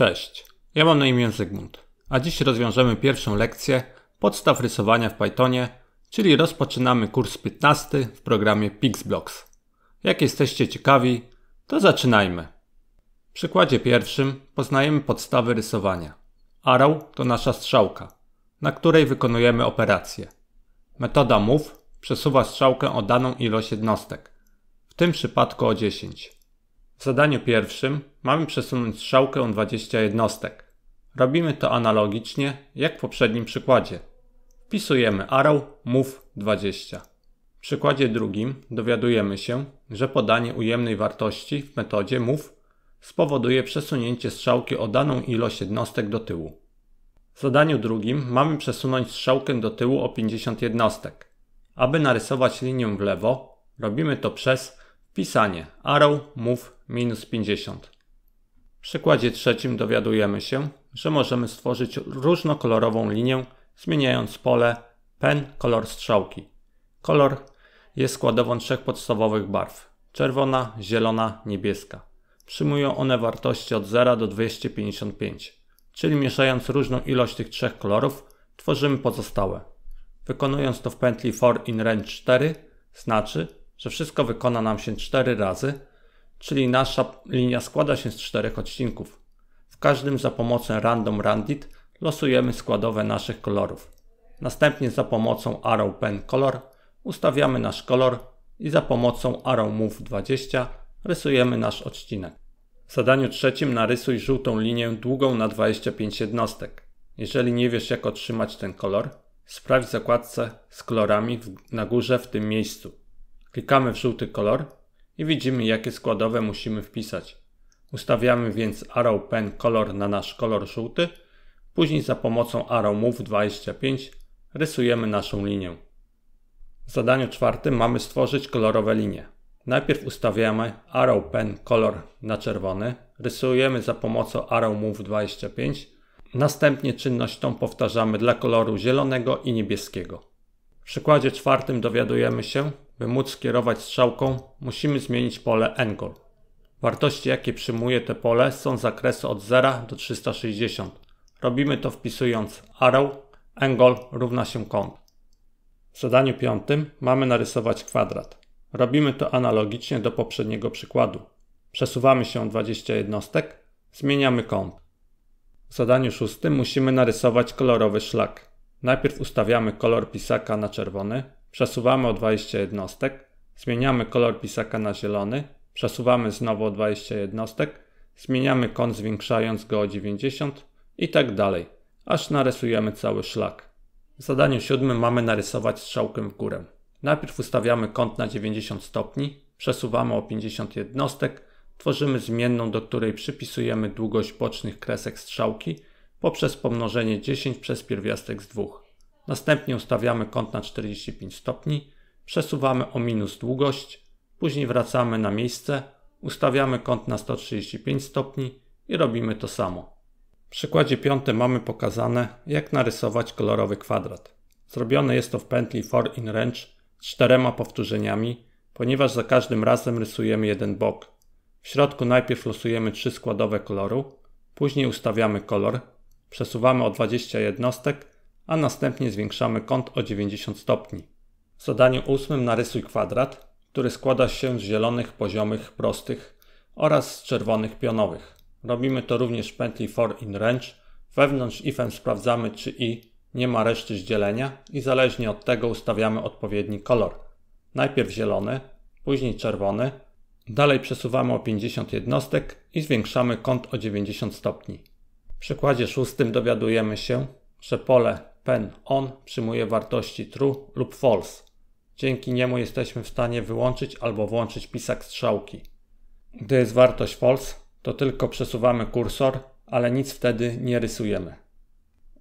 Cześć, ja mam na imię Zygmunt, a dziś rozwiążemy pierwszą lekcję podstaw rysowania w Pythonie, czyli rozpoczynamy kurs 15 w programie Pixblocks. Jak jesteście ciekawi, to zaczynajmy. W przykładzie pierwszym poznajemy podstawy rysowania. Arrow to nasza strzałka, na której wykonujemy operacje. Metoda move przesuwa strzałkę o daną ilość jednostek, w tym przypadku o 10. W zadaniu pierwszym mamy przesunąć strzałkę o 20 jednostek. Robimy to analogicznie jak w poprzednim przykładzie. Wpisujemy arrow move 20. W przykładzie drugim dowiadujemy się, że podanie ujemnej wartości w metodzie move spowoduje przesunięcie strzałki o daną ilość jednostek do tyłu. W zadaniu drugim mamy przesunąć strzałkę do tyłu o 50 jednostek. Aby narysować linię w lewo, robimy to przez wpisanie arrow move minus 50. W przykładzie trzecim dowiadujemy się, że możemy stworzyć różnokolorową linię, zmieniając pole pen kolor strzałki. Kolor jest składową trzech podstawowych barw: czerwona, zielona, niebieska. Przyjmują one wartości od 0 do 255, czyli mieszając różną ilość tych trzech kolorów, tworzymy pozostałe. Wykonując to w pętli for in range 4, znaczy, że wszystko wykona nam się 4 razy, czyli nasza linia składa się z czterech odcinków. W każdym za pomocą Random Randit losujemy składowe naszych kolorów. Następnie za pomocą Arrow Pen Color ustawiamy nasz kolor i za pomocą Arrow Move 20 rysujemy nasz odcinek. W zadaniu trzecim narysuj żółtą linię długą na 25 jednostek. Jeżeli nie wiesz jak otrzymać ten kolor, sprawdź zakładce z kolorami na górze w tym miejscu. Klikamy w żółty kolor i widzimy jakie składowe musimy wpisać. Ustawiamy więc arrow pen kolor na nasz kolor żółty, później za pomocą arrow move 25 rysujemy naszą linię. W zadaniu czwartym mamy stworzyć kolorowe linie. Najpierw ustawiamy arrow pen kolor na czerwony, rysujemy za pomocą arrow move 25, następnie czynność tą powtarzamy dla koloru zielonego i niebieskiego. W przykładzie czwartym dowiadujemy się, by móc skierować strzałką, musimy zmienić pole Angle. Wartości jakie przyjmuje to pole są z zakresu od 0 do 360. Robimy to wpisując arrow, angle równa się kąt. W zadaniu piątym mamy narysować kwadrat. Robimy to analogicznie do poprzedniego przykładu. Przesuwamy się 20 jednostek, zmieniamy kąt. W zadaniu szóstym musimy narysować kolorowy szlak. Najpierw ustawiamy kolor pisaka na czerwony, Przesuwamy o 20 jednostek, zmieniamy kolor pisaka na zielony, przesuwamy znowu o 20 jednostek, zmieniamy kąt zwiększając go o 90 i tak dalej, aż narysujemy cały szlak. W zadaniu siódmym mamy narysować strzałkę w górę. Najpierw ustawiamy kąt na 90 stopni, przesuwamy o 50 jednostek, tworzymy zmienną, do której przypisujemy długość bocznych kresek strzałki poprzez pomnożenie 10 przez pierwiastek z 2. Następnie ustawiamy kąt na 45 stopni, przesuwamy o minus długość, później wracamy na miejsce, ustawiamy kąt na 135 stopni i robimy to samo. W przykładzie piątym mamy pokazane, jak narysować kolorowy kwadrat. Zrobione jest to w pętli 4 in range z czterema powtórzeniami, ponieważ za każdym razem rysujemy jeden bok. W środku najpierw losujemy trzy składowe koloru, później ustawiamy kolor, przesuwamy o 20 jednostek a następnie zwiększamy kąt o 90 stopni. W zadaniu ósmym narysuj kwadrat, który składa się z zielonych poziomych prostych oraz z czerwonych pionowych. Robimy to również w pętli for in range. Wewnątrz ifem sprawdzamy czy i nie ma reszty z dzielenia i zależnie od tego ustawiamy odpowiedni kolor. Najpierw zielony, później czerwony, Dalej przesuwamy o 50 jednostek i zwiększamy kąt o 90 stopni. W przykładzie szóstym dowiadujemy się, że pole pen on przyjmuje wartości true lub false. Dzięki niemu jesteśmy w stanie wyłączyć albo włączyć pisak strzałki. Gdy jest wartość false, to tylko przesuwamy kursor, ale nic wtedy nie rysujemy.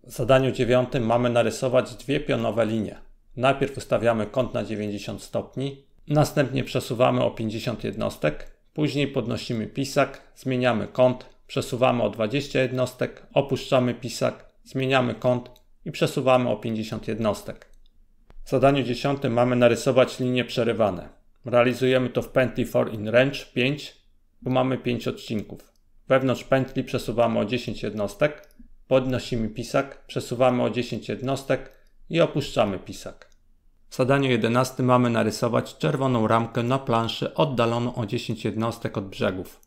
W zadaniu dziewiątym mamy narysować dwie pionowe linie. Najpierw ustawiamy kąt na 90 stopni, następnie przesuwamy o 50 jednostek, później podnosimy pisak, zmieniamy kąt, przesuwamy o 20 jednostek, opuszczamy pisak, zmieniamy kąt i przesuwamy o 50 jednostek. W zadaniu 10 mamy narysować linie przerywane. Realizujemy to w pętli 4 in range 5, bo mamy 5 odcinków. Wewnątrz pętli przesuwamy o 10 jednostek, podnosimy pisak, przesuwamy o 10 jednostek i opuszczamy pisak. W zadaniu 11 mamy narysować czerwoną ramkę na planszy oddaloną o 10 jednostek od brzegów.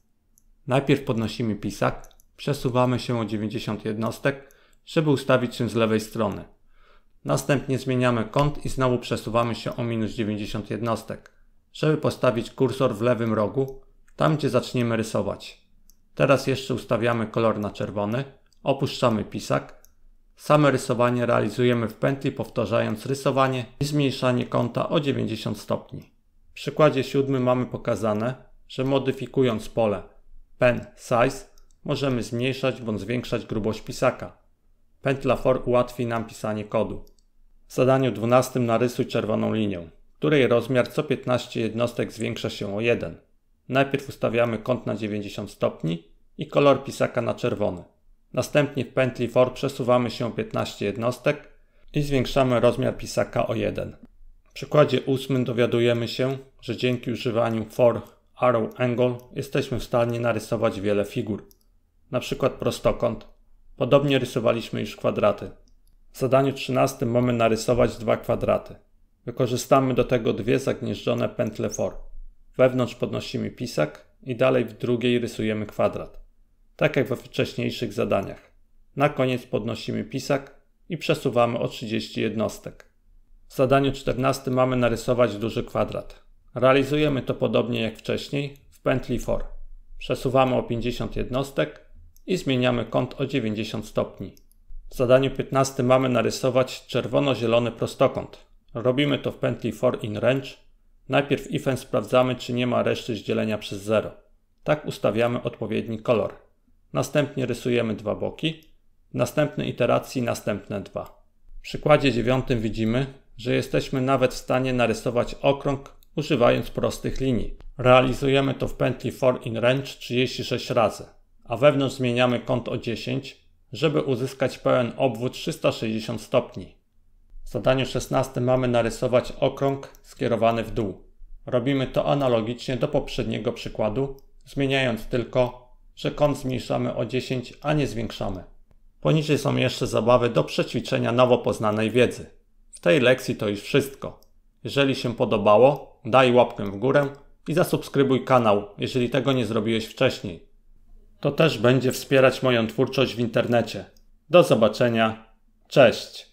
Najpierw podnosimy pisak, przesuwamy się o 90 jednostek, żeby ustawić się z lewej strony. Następnie zmieniamy kąt i znowu przesuwamy się o minus 90 jednostek, żeby postawić kursor w lewym rogu, tam gdzie zaczniemy rysować. Teraz jeszcze ustawiamy kolor na czerwony, opuszczamy pisak. Same rysowanie realizujemy w pętli powtarzając rysowanie i zmniejszanie kąta o 90 stopni. W przykładzie siódmym mamy pokazane, że modyfikując pole Pen Size możemy zmniejszać bądź zwiększać grubość pisaka. Pętla for ułatwi nam pisanie kodu. W zadaniu 12 narysuj czerwoną linię, której rozmiar co 15 jednostek zwiększa się o 1. Najpierw ustawiamy kąt na 90 stopni i kolor pisaka na czerwony. Następnie w pętli for przesuwamy się 15 jednostek i zwiększamy rozmiar pisaka o 1. W przykładzie 8 dowiadujemy się, że dzięki używaniu for arrow angle jesteśmy w stanie narysować wiele figur, na przykład prostokąt, Podobnie rysowaliśmy już kwadraty. W zadaniu 13 mamy narysować dwa kwadraty. Wykorzystamy do tego dwie zagnieżdżone pętle for. Wewnątrz podnosimy pisak i dalej w drugiej rysujemy kwadrat. Tak jak we wcześniejszych zadaniach. Na koniec podnosimy pisak i przesuwamy o 30 jednostek. W zadaniu 14 mamy narysować duży kwadrat. Realizujemy to podobnie jak wcześniej w pętli for. Przesuwamy o 50 jednostek i zmieniamy kąt o 90 stopni. W zadaniu 15 mamy narysować czerwono-zielony prostokąt. Robimy to w pętli for in range. Najpierw ifem sprawdzamy, czy nie ma reszty z dzielenia przez 0. Tak ustawiamy odpowiedni kolor. Następnie rysujemy dwa boki. W następnej iteracji następne dwa. W przykładzie 9 widzimy, że jesteśmy nawet w stanie narysować okrąg używając prostych linii. Realizujemy to w pętli for in range 36 razy a wewnątrz zmieniamy kąt o 10, żeby uzyskać pełen obwód 360 stopni. W zadaniu 16 mamy narysować okrąg skierowany w dół. Robimy to analogicznie do poprzedniego przykładu, zmieniając tylko, że kąt zmniejszamy o 10, a nie zwiększamy. Poniżej są jeszcze zabawy do przećwiczenia nowo poznanej wiedzy. W tej lekcji to już wszystko. Jeżeli się podobało, daj łapkę w górę i zasubskrybuj kanał, jeżeli tego nie zrobiłeś wcześniej. To też będzie wspierać moją twórczość w internecie. Do zobaczenia. Cześć.